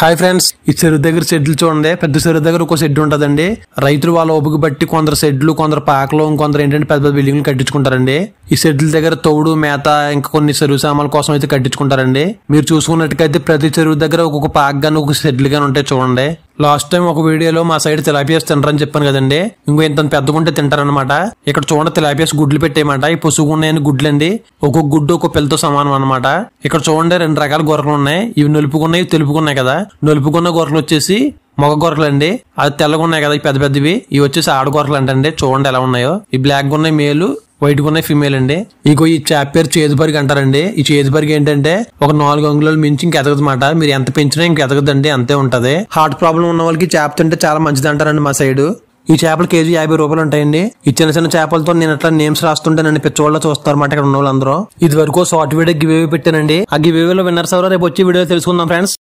hi friends ఈ చెరువు దగ్గర షెడ్లు చూడండి పెద్ద చెరువు దగ్గర ఒక షెడ్ ఉంటుందండి రైతులు వాళ్ళ ఓపిక బట్టి కొందరు షెడ్లు కొందరు పాకలు ఇంకొందరు ఏంటంటే పెద్ద పెద్ద బిల్డింగ్లు కట్టించుకుంటారండి ఈ షెడ్ల దగ్గర తోడు మేత ఇంకా కొన్ని చెరువు సామాన్ల కోసం అయితే కట్టించుకుంటారండి మీరు చూసుకున్నట్టుగా ప్రతి చెరువు దగ్గర ఒక్కొక్క పాక్ గాని ఒక షెడ్లు గాని ఉంటాయి చూడండి లాస్ట్ టైం ఒక వీడియోలో మా సైడ్ తిలాపియాస్ తినరని చెప్పాను కదండి ఇంకో ఇంత పెద్దగుంటే తింటారనమాట ఇక్కడ చూడండి తిలాపియాస్ గుడ్లు పెట్టేయమాట ఈ పసుగు ఉన్నాయని గుడ్లండి ఒక్కొక్క గుడ్డు ఒక్కొక్క పిల్లతో సమానం అనమాట ఇక్కడ చూడండి రెండు రకాల గొర్రెలు ఉన్నాయి ఇవి నలుపుకున్నాయి తెలుపుకున్నాయి కదా నలుపుకున్న గొర్రెలు వచ్చేసి మగ గొర్రెలు అండి అది తెల్లగా ఉన్నాయి కదా పెద్ద పెద్దవి ఇవి వచ్చేసి ఆడ గొర్రెలు అండి చూడండి ఎలా ఉన్నాయో ఈ బ్లాక్ ఉన్నాయి మేలు వైట్ ఉన్నాయి ఫీమేల్ అండి ఇగో ఈ చేప పేరు అంటారండి ఈ చేదుపరిగి ఏంటంటే ఒక నాలుగు అంగుళాలు మించి ఇంక ఎదగదమాట మీరు ఎంత పెంచినా ఇంక ఎదగదండి అంతే ఉంటది హార్ట్ ప్రాబ్లం ఉన్న వాళ్ళకి చేప తింటే చాలా మంచిది అంటారండి మా సైడ్ ఈ చేపలు కేజీ యాభై రూపాయలు ఉంటాయండి ఈ చిన్న చిన్న చేపలతో నేను అట్లా నేమ్స్ రాస్తుంటానండి చూస్తారు చూస్తారన్నమాట ఇక్కడ ఉన్న వాళ్ళందరూ ఇది వరకు షార్ట్ వీడియో గివేవి పెట్టానండి ఆ గివేవీలో విన్నర్స్ ఎవరో రేపు వచ్చి వీడియో తెలుసుకుందాం ఫ్రెండ్స్